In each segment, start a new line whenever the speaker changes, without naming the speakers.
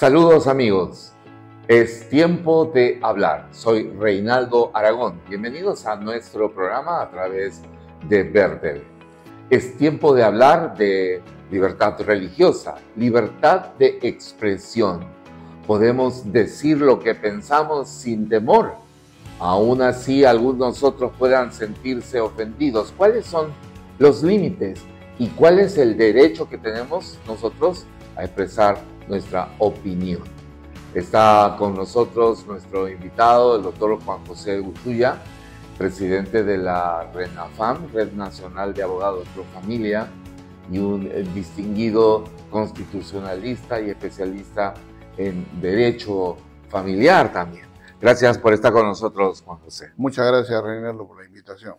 Saludos amigos, es tiempo de hablar. Soy Reinaldo Aragón. Bienvenidos a nuestro programa a través de Verde. Es tiempo de hablar de libertad religiosa, libertad de expresión. Podemos decir lo que pensamos sin temor. Aún así, algunos otros puedan sentirse ofendidos. ¿Cuáles son los límites y cuál es el derecho que tenemos nosotros a expresar nuestra opinión. Está con nosotros nuestro invitado, el doctor Juan José Utuya, presidente de la RENAFAM, Red Nacional de Abogados Pro Familia, y un distinguido constitucionalista y especialista en derecho familiar también. Gracias por estar con nosotros, Juan
José. Muchas gracias, Reinaldo, por la invitación.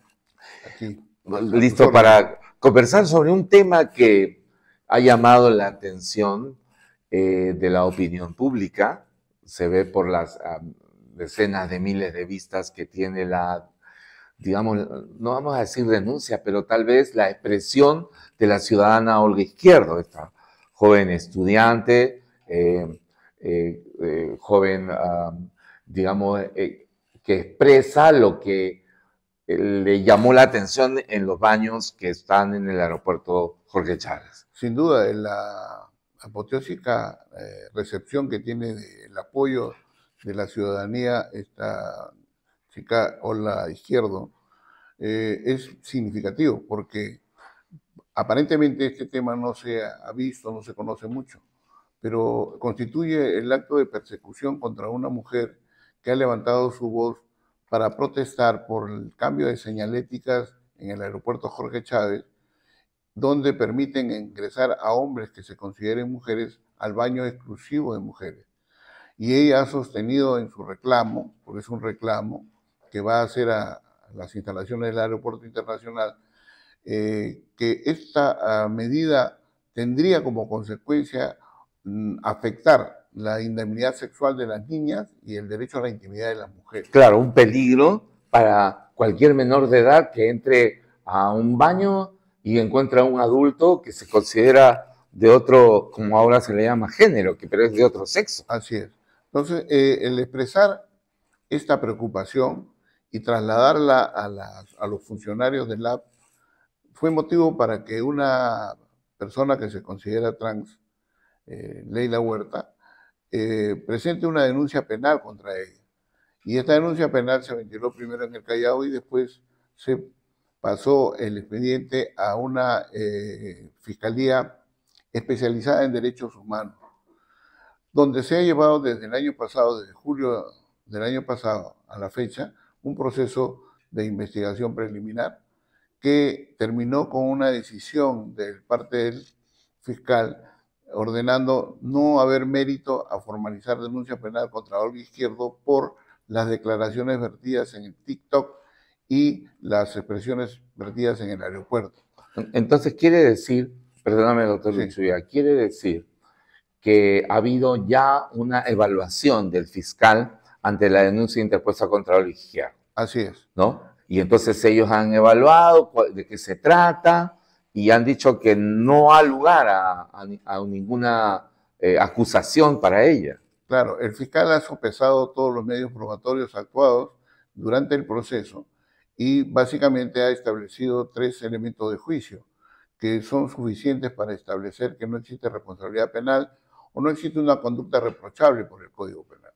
Listo para conversar sobre un tema que ha llamado la atención eh, de la opinión pública, se ve por las decenas de miles de vistas que tiene la, digamos, no vamos a decir renuncia, pero tal vez la expresión de la ciudadana Olga Izquierdo, esta joven estudiante, eh, eh, joven, digamos, que expresa lo que le llamó la atención en los baños que están en el aeropuerto Jorge Chávez.
Sin duda, en la apoteósica eh, recepción que tiene el apoyo de la ciudadanía esta chica o Izquierdo eh, es significativo porque aparentemente este tema no se ha visto, no se conoce mucho, pero constituye el acto de persecución contra una mujer que ha levantado su voz para protestar por el cambio de señaléticas en el aeropuerto Jorge Chávez donde permiten ingresar a hombres que se consideren mujeres al baño exclusivo de mujeres. Y ella ha sostenido en su reclamo, porque es un reclamo que va a hacer a las instalaciones del aeropuerto internacional, eh, que esta ah, medida tendría como consecuencia mm, afectar la indemnidad sexual de las niñas y el derecho a la intimidad de las mujeres. Claro, un peligro para cualquier
menor de edad que entre a un baño y encuentra un adulto que se considera de otro, como ahora se le llama género, que pero es de otro sexo. Así es.
Entonces, eh, el expresar esta preocupación y trasladarla a, los funcionarios del lab fue motivo para que una persona que se considera trans, eh, Leila Huerta, eh, presente una denuncia penal contra ella. Y esta denuncia penal se ventiló primero en el Callao y después se pasó el expediente a una eh, fiscalía especializada en derechos humanos, donde se ha llevado desde el año pasado, desde julio del año pasado a la fecha, un proceso de investigación preliminar que terminó con una decisión del parte del fiscal ordenando no haber mérito a formalizar denuncia penal contra Olga Izquierdo por las declaraciones vertidas en el TikTok y las expresiones vertidas en el
aeropuerto. Entonces quiere decir, perdóname doctor Luis Luchuya, quiere decir que ha habido ya una evaluación del fiscal ante la denuncia interpuesta contra Oligier. Así es. ¿No? Y entonces ellos han evaluado de qué se trata y han dicho que no ha lugar
a, ninguna
eh, acusación para ella.
Claro, el fiscal ha sopesado todos los medios probatorios actuados durante el proceso y básicamente ha establecido tres elementos de juicio que son suficientes para establecer que no existe responsabilidad penal o no existe una conducta reprochable por el Código Penal.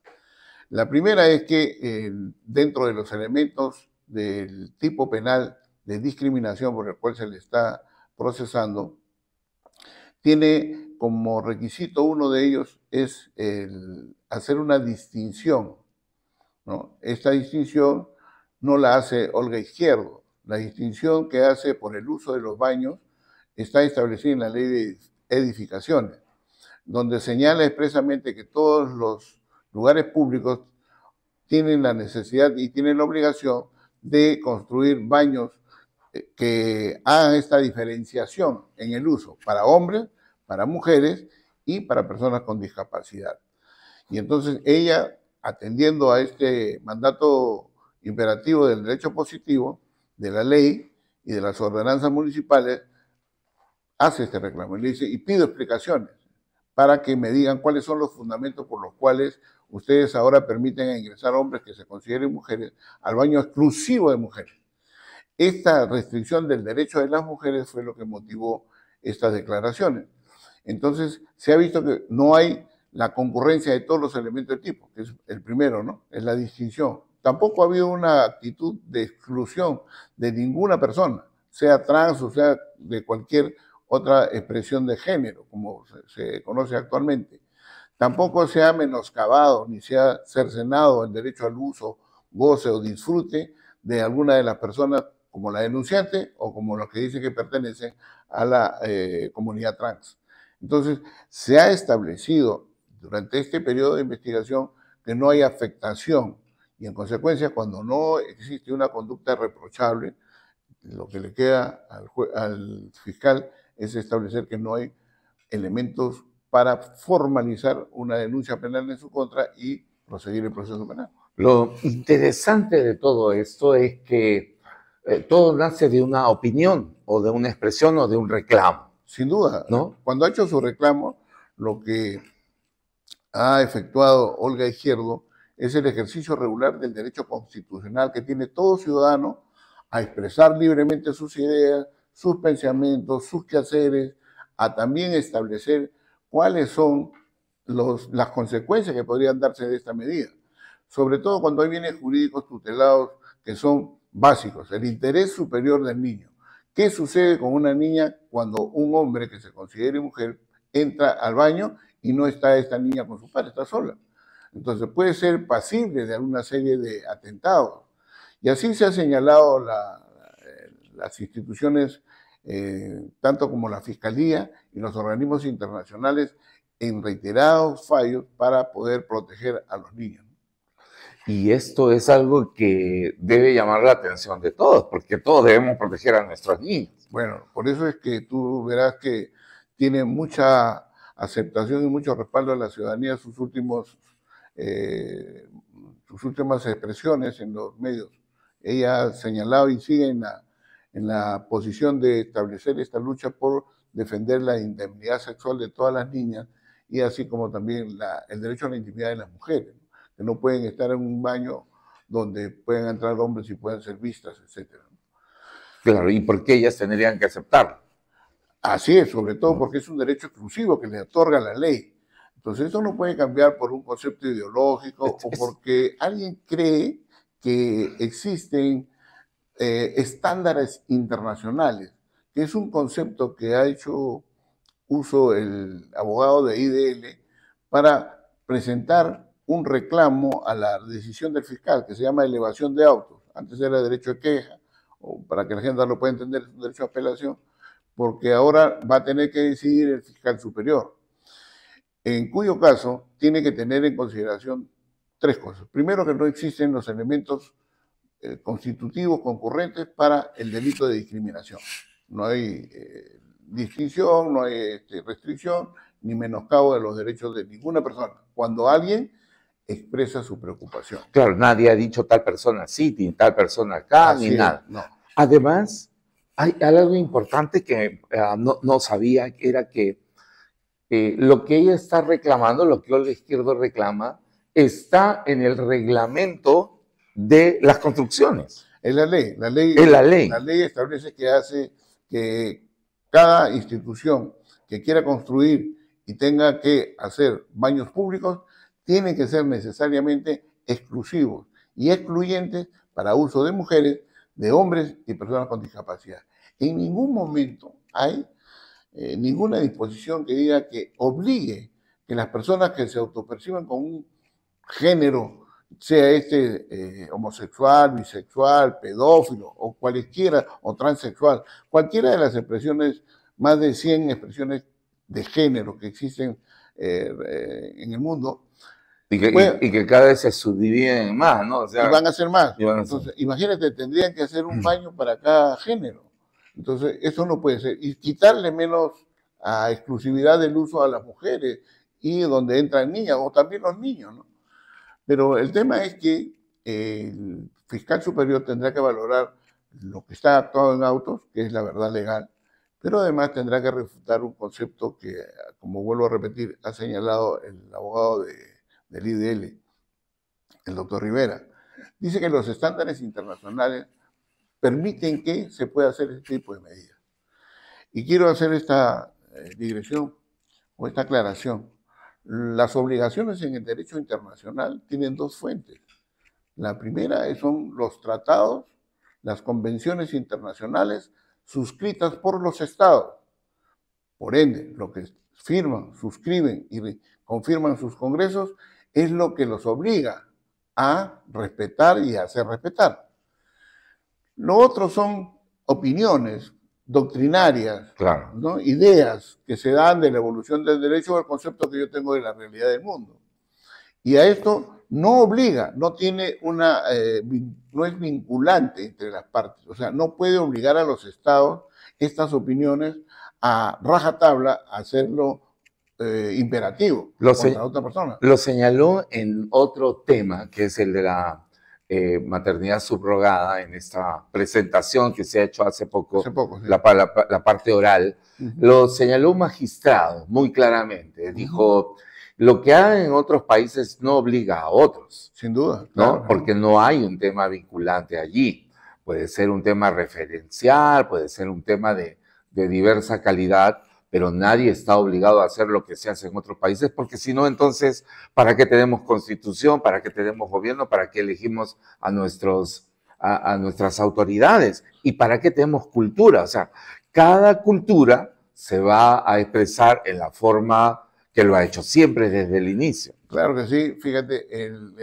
La primera es que eh, dentro de los elementos del tipo penal de discriminación por el cual se le está procesando, tiene como requisito uno de ellos es hacer una distinción. ¿no? Esta distinción no la hace Olga Izquierdo. La distinción que hace por el uso de los baños está establecida en la ley de edificaciones, donde señala expresamente que todos los lugares públicos tienen la necesidad y tienen la obligación de construir baños eh, que hagan esta diferenciación en el uso para hombres, para mujeres y para personas con discapacidad. Y entonces ella, atendiendo a este mandato imperativo del derecho positivo, de la ley y de las ordenanzas municipales, hace este reclamo y le dice, y pido explicaciones para que me digan cuáles son los fundamentos por los cuales ustedes ahora permiten ingresar hombres que se consideren mujeres al baño exclusivo de mujeres. Esta restricción del derecho de las mujeres fue lo que motivó estas declaraciones. Entonces, se ha visto que no hay la concurrencia de todos los elementos de tipo, que es el primero, ¿no? Es la distinción. Tampoco ha habido una actitud de exclusión de ninguna persona, sea trans o sea de cualquier otra expresión de género, como se, conoce actualmente. Tampoco se ha menoscabado ni se ha cercenado el derecho al uso, goce o disfrute de alguna de las personas como la denunciante o como los que dicen que pertenecen a la eh, comunidad trans. Entonces, se ha establecido durante este periodo de investigación que no hay afectación y en consecuencia cuando no existe una conducta reprochable, lo que le queda al, fiscal es establecer que no hay elementos para formalizar una denuncia penal en su contra y proseguir el proceso penal.
Lo interesante
de todo esto es que eh, todo nace de una opinión o de una expresión o de un reclamo. Sin duda. ¿no? Cuando ha hecho su reclamo, lo que ha efectuado Olga Izquierdo es el ejercicio regular del derecho constitucional que tiene todo ciudadano a expresar libremente sus ideas, sus pensamientos, sus quehaceres, a también establecer cuáles son las consecuencias que podrían darse de esta medida. Sobre todo cuando hay bienes jurídicos tutelados que son básicos, el interés superior del niño. ¿Qué sucede con una niña cuando un hombre que se considere mujer entra al baño y no está esta niña con su padre, está sola? Entonces puede ser pasible de alguna serie de atentados. Y así se han señalado eh, las instituciones, eh, tanto como la Fiscalía y los organismos internacionales, en reiterados fallos para poder proteger a los niños.
Y esto es algo que debe llamar la
atención de todos, porque todos debemos proteger a nuestros niños. Bueno, por eso es que tú verás que tiene mucha aceptación y mucho respaldo de la ciudadanía sus últimos eh, sus últimas expresiones en los medios. Ella ha señalado y sigue en la, posición de establecer esta lucha por defender la indemnidad sexual de todas las niñas y así como también el derecho a la intimidad de las mujeres, que no pueden estar en un baño donde puedan entrar hombres y puedan ser vistas, etc. Claro, ¿y porque ellas tendrían que aceptarlo? Así es, sobre todo mm. porque es un derecho exclusivo que le otorga la ley. Entonces, eso no puede cambiar por un concepto ideológico o porque alguien cree que existen eh, estándares internacionales, que es un concepto que ha hecho uso el abogado de IDL para presentar un reclamo a la decisión del fiscal, que se llama elevación de autos. Antes era derecho de queja, o para que la gente lo pueda entender, es un derecho de apelación, porque ahora va a tener que decidir el fiscal superior en cuyo caso tiene que tener en consideración tres cosas. Primero, que no existen los elementos eh, constitutivos concurrentes para el delito de discriminación. No hay eh, distinción, no hay este, restricción ni menoscabo de los derechos de ninguna persona. Cuando alguien expresa su preocupación.
Claro, nadie ha dicho tal persona sí, tal persona acá, ni nada. Además, hay algo importante que ah, no sabía, que era que eh, lo que ella está reclamando, lo que la Izquierdo reclama, está
en el reglamento de las construcciones. en la ley, la ley. la ley. La ley establece que hace que cada institución que quiera construir y tenga que hacer baños públicos, tiene que ser necesariamente exclusivos y excluyentes para uso de mujeres, de hombres y personas con discapacidad. En ningún momento hay eh, ninguna disposición que diga que obligue que las personas que se autoperciban con un género, sea este eh, homosexual, bisexual, pedófilo o cualquiera, o transexual, cualquiera de las expresiones, más de 100 expresiones de género que existen eh, en el mundo.
Y que, cada vez se
subdividen más, ¿no? y van a ser más. Entonces, imagínate, tendrían que hacer un mm. baño para cada género. Entonces, eso no puede ser. Y quitarle menos a exclusividad del uso a las mujeres y donde entran niñas o también los niños, ¿no? Pero el tema es que el fiscal superior tendrá que valorar lo que está actuado en autos, que es la verdad legal, pero además tendrá que refutar un concepto que, como vuelvo a repetir, ha señalado el abogado de, del IDL, el doctor Rivera. Dice que los estándares internacionales permiten que se pueda hacer este tipo de medidas. Y quiero hacer esta eh, digresión o esta aclaración. Las obligaciones en el derecho internacional tienen dos fuentes. La primera son los tratados, las convenciones internacionales suscritas por los estados. Por ende, lo que firman, suscriben y confirman sus congresos es lo que los obliga a respetar y a hacer respetar. Lo otro son opiniones doctrinarias, ideas que se dan de la evolución del derecho o el concepto que yo tengo de la realidad del mundo. Y a esto no obliga, no tiene una, eh, no es vinculante entre las partes, o sea, no puede obligar a los estados estas opiniones a rajatabla a hacerlo eh, imperativo lo contra otra persona.
Lo señaló en otro tema, que es el de la eh, maternidad subrogada en esta presentación que se ha hecho hace poco, la, parte oral, lo señaló un magistrado muy claramente. Dijo, lo que hay en otros países no obliga a otros. Sin duda. ¿no? Porque no hay un tema vinculante allí. Puede ser un tema referencial, puede ser un tema de, de diversa calidad, pero nadie está obligado a hacer lo que se hace en otros países, porque si no, entonces, ¿para qué tenemos constitución? ¿Para qué tenemos gobierno? ¿Para qué elegimos a, nuestros, a, nuestras autoridades? ¿Y para qué tenemos cultura? O sea, cada cultura se va a expresar en la forma que lo ha hecho siempre desde el inicio. Claro
que sí, fíjate,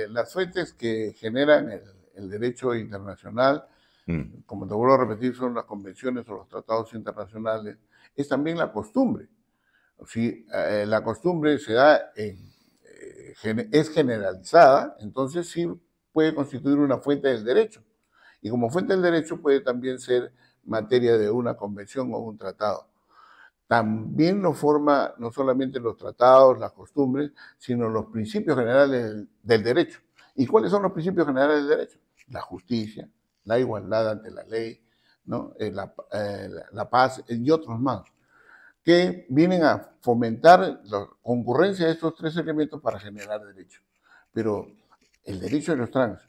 las fuentes que generan el, derecho internacional, mm. como te vuelvo a repetir, son las convenciones o los tratados internacionales, es también la costumbre. Si eh, la costumbre se da eh, es generalizada, entonces sí puede constituir una fuente del derecho. Y como fuente del derecho puede también ser materia de una convención o un tratado. También nos forma no solamente los tratados, las costumbres, sino los principios generales del derecho. ¿Y cuáles son los principios generales del derecho? La justicia, la igualdad ante la ley, eh, eh, la, Paz y otros más, que vienen a fomentar la concurrencia de estos tres elementos para generar derecho Pero el derecho de los trans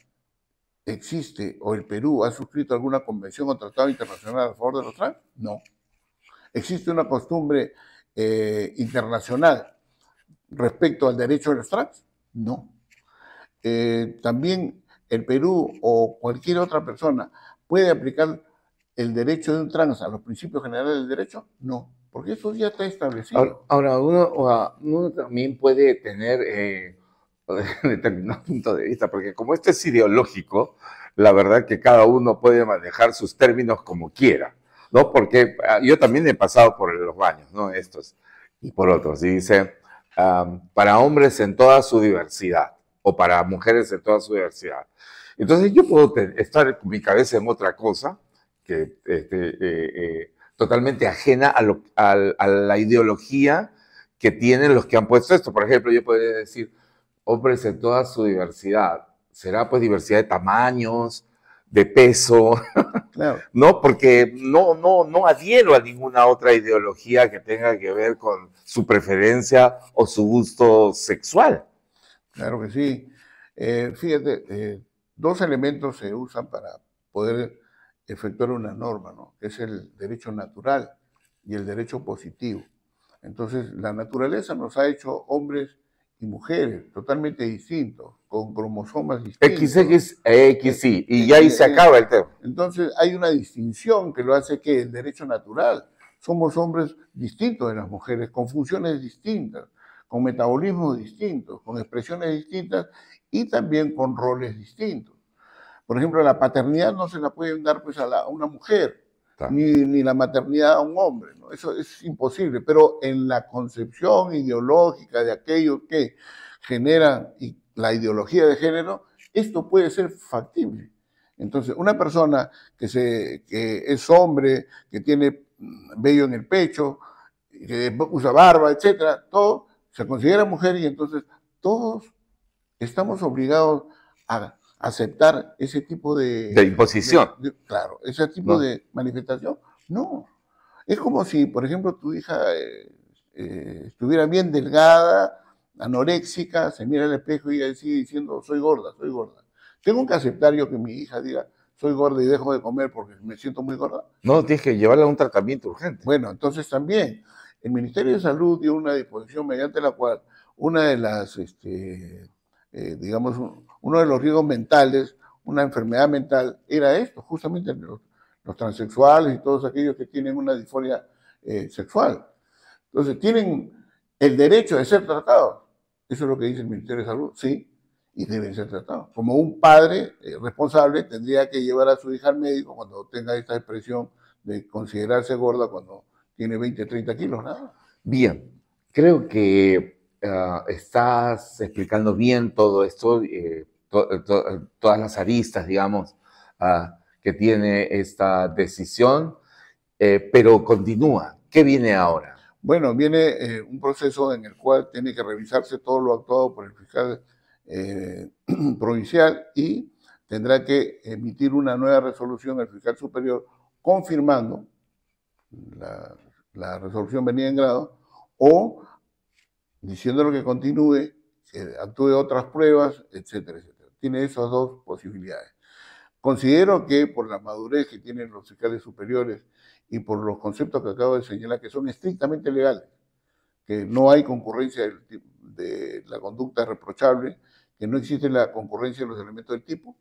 existe o el Perú ha suscrito alguna convención o tratado internacional a favor de los trans? No. ¿Existe una costumbre eh, internacional respecto al derecho de los trans? No. también el Perú o cualquier otra persona puede aplicar el derecho de un a los principios generales del derecho? No, porque eso ya está establecido. Ahora, uno, uno, también puede tener eh, determinado
punto de vista, porque como esto es ideológico, la verdad que cada uno puede manejar sus términos como quiera, ¿no? Porque ah, yo también he pasado por los baños, ¿no? Estos y por otros. Y dice, para hombres en toda su diversidad, o para mujeres en toda su diversidad. Entonces yo puedo estar con mi cabeza en otra cosa, que este, eh, eh, totalmente ajena a, la ideología que tienen los que han puesto esto. Por ejemplo, yo podría decir, hombres en toda su diversidad. Será pues diversidad de tamaños, de peso, claro. ¿no? Porque no, no, no adhiero a ninguna otra ideología que tenga que ver con su preferencia o su gusto sexual.
Claro que sí. Eh, fíjate, dos elementos se usan para poder efectuar una norma, ¿no? es el derecho natural y el derecho positivo. Entonces, la naturaleza nos ha hecho hombres y mujeres totalmente distintos, con cromosomas distintos. X,
X, y ya ahí se eh, acaba el tema.
Entonces, hay una distinción que lo hace que el derecho natural. Somos hombres distintos de las mujeres, con funciones distintas, con metabolismos distintos, con expresiones distintas y también con roles distintos. Por ejemplo, la paternidad no se la puede dar pues, a, una mujer, ni, ni, la maternidad a un hombre, eso es imposible, pero en la concepción ideológica de aquello que genera la ideología de género, esto puede ser factible. Entonces, una persona que, se, que es hombre, que tiene mm, vello en el pecho, que usa barba, etcétera, todo se considera mujer y entonces todos estamos obligados a aceptar ese tipo de... De imposición. claro, ese tipo de manifestación. No. Es como si, por ejemplo, tu hija eh, eh, estuviera bien delgada, anoréxica, se mira al espejo y ella sigue diciendo, soy gorda, soy gorda. ¿Tengo que aceptar yo que mi hija diga, soy gorda y dejo de comer porque me siento muy gorda? No, tienes que llevarla a un tratamiento urgente. Bueno, entonces también, el Ministerio de Salud dio una disposición mediante la cual una de las, este, eh, digamos, uno de los riesgos mentales, una enfermedad mental, era esto, justamente los, transexuales y todos aquellos que tienen una disforia eh, sexual. Entonces, tienen el derecho de ser tratados. Eso es lo que dice el Ministerio de Salud, sí, y deben ser tratados. Como un padre eh, responsable tendría que llevar a su hija al médico cuando tenga esta expresión de considerarse gorda cuando tiene 20, 30 kilos, nada. Bien,
creo que ah, estás explicando bien todo esto. Eh, eh, eh, todas las aristas, digamos, ah, que tiene esta decisión, eh, pero continúa. ¿Qué viene ahora? Bueno, viene
un proceso en el cual tiene que revisarse todo lo actuado por el fiscal provincial y tendrá que emitir una nueva resolución al fiscal superior confirmando la, resolución venida en grado o diciéndole que continúe, que actúe otras pruebas, etcétera, etcétera tiene esas dos posibilidades. Considero que por la madurez que tienen los fiscales superiores y por los conceptos que acabo de señalar, que son estrictamente legales, que no hay concurrencia de la conducta reprochable, que no existe la concurrencia de los elementos del tipo,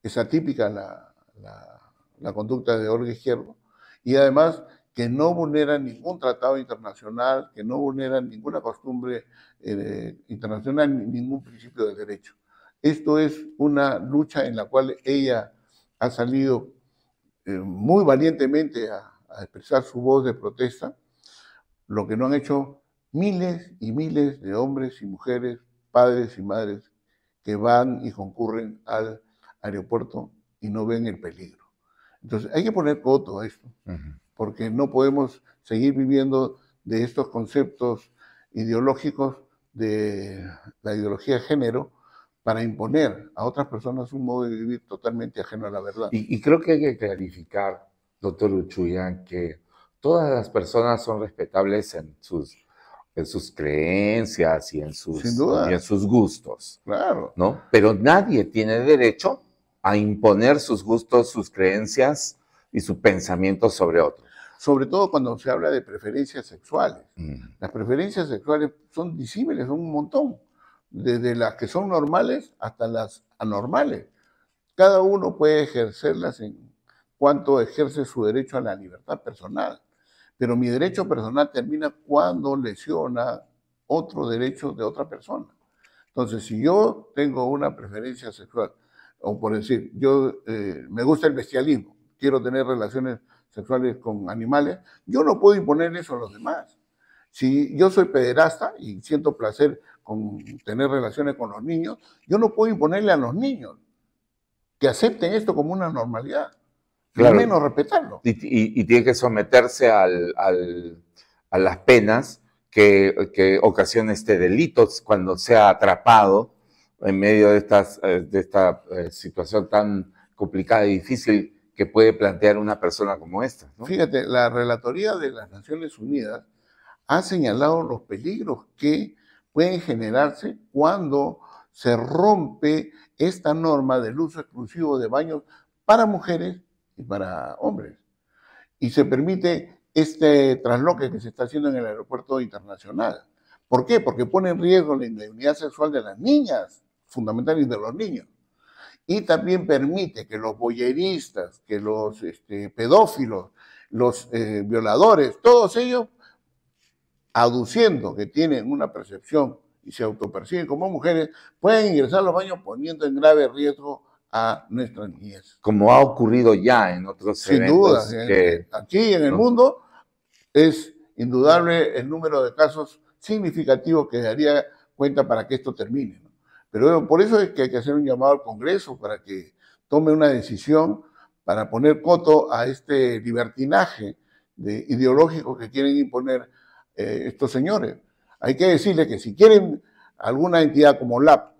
es atípica la, conducta de orgue Izquierdo, y además que no vulnera ningún tratado internacional, que no vulnera ninguna costumbre eh, internacional ni ningún principio de derecho. Esto es una lucha en la cual ella ha salido eh, muy valientemente a, expresar su voz de protesta, lo que no han hecho miles y miles de hombres y mujeres, padres y madres, que van y concurren al aeropuerto y no ven el peligro. Entonces, hay que poner coto a esto, porque no podemos seguir viviendo de estos conceptos ideológicos de la ideología de género, para imponer a otras personas un modo de vivir totalmente ajeno a la verdad. Y, creo que hay que clarificar,
doctor Uchuyan, que todas las personas son respetables en sus, en sus creencias y en sus, y en sus gustos. Claro. ¿no? Pero nadie tiene derecho a imponer sus gustos, sus creencias y su pensamiento sobre otros.
Sobre todo cuando se habla de preferencias sexuales. Mm. Las preferencias sexuales son disímiles, son un montón desde las que son normales hasta las anormales. Cada uno puede ejercerlas en cuanto ejerce su derecho a la libertad personal. Pero mi derecho personal termina cuando lesiona otro derecho de otra persona. Entonces, si yo tengo una preferencia sexual, o por decir, yo eh, me gusta el bestialismo, quiero tener relaciones sexuales con animales, yo no puedo imponer eso a los demás. Si yo soy pederasta y siento placer con tener relaciones con los niños, yo no puedo imponerle a los niños que acepten esto como una normalidad. Al menos respetarlo.
Y, tiene que someterse a las penas que, que ocasiona este delito cuando sea atrapado en medio de, estas, eh, de esta eh, situación tan complicada y difícil que puede plantear una
persona como esta. Fíjate, la Relatoría de las Naciones Unidas ha señalado los peligros que pueden generarse cuando se rompe esta norma del uso exclusivo de baños para mujeres y para hombres. Y se permite este trasloque que se está haciendo en el aeropuerto internacional. ¿Por qué? Porque pone en riesgo la indemnidad sexual de las niñas, fundamentalmente de los niños. Y también permite que los boyeristas, que los este, pedófilos, los eh, violadores, todos ellos aduciendo que tienen una percepción y se autoperciben como mujeres, pueden ingresar los baños poniendo en grave riesgo a nuestras niñas.
Como ha ocurrido ya en otros Sin duda,
aquí en el mundo es indudable el número de casos significativos que daría cuenta para que esto termine. Pero por eso es que hay que hacer un llamado al Congreso para que tome una decisión para poner coto a este libertinaje ideológico que quieren imponer eh, estos señores. Hay que decirle que si quieren alguna entidad como LAP,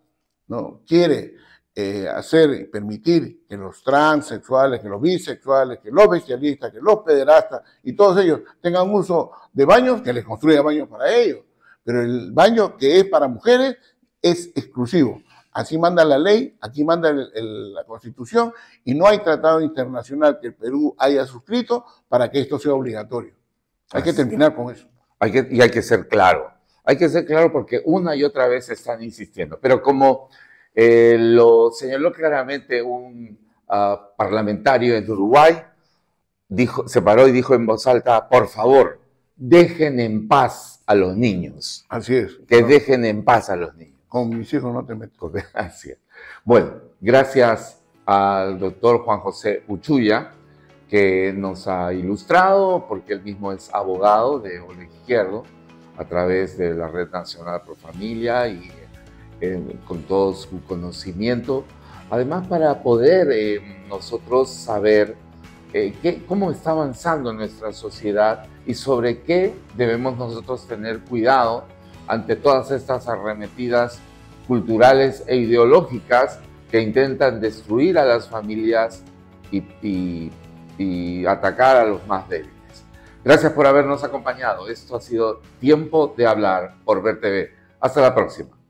¿no? quiere eh, hacer, permitir que los transexuales, que los bisexuales, que los bestialistas, que los pederastas y todos ellos tengan uso de baños, que les construya baños para ellos. Pero el baño que es para mujeres es exclusivo. Así manda la ley, aquí manda la constitución y no hay tratado internacional que el Perú haya suscrito para que esto sea obligatorio. Hay que terminar con eso
y hay que ser claro. Hay que ser claro porque una y otra
vez están insistiendo. Pero como eh,
lo señaló claramente un ah, parlamentario en Uruguay, dijo, se paró y dijo en voz alta, por favor, dejen en paz a los niños. Así es. Que dejen en paz a los niños. Con mis hijos no te meto. Así es. Bueno, gracias al doctor Juan José Uchuya que nos ha ilustrado, porque él mismo es abogado de Ole Izquierdo a través de la Red Nacional Pro Familia y eh, con todo su conocimiento. Además, para poder eh, nosotros saber eh, qué, cómo está avanzando nuestra sociedad y sobre qué debemos nosotros tener cuidado ante todas estas arremetidas culturales e ideológicas que intentan destruir a las familias y, y y atacar a los más débiles. Gracias por habernos acompañado. Esto ha sido Tiempo de Hablar por Ver TV. Hasta la próxima.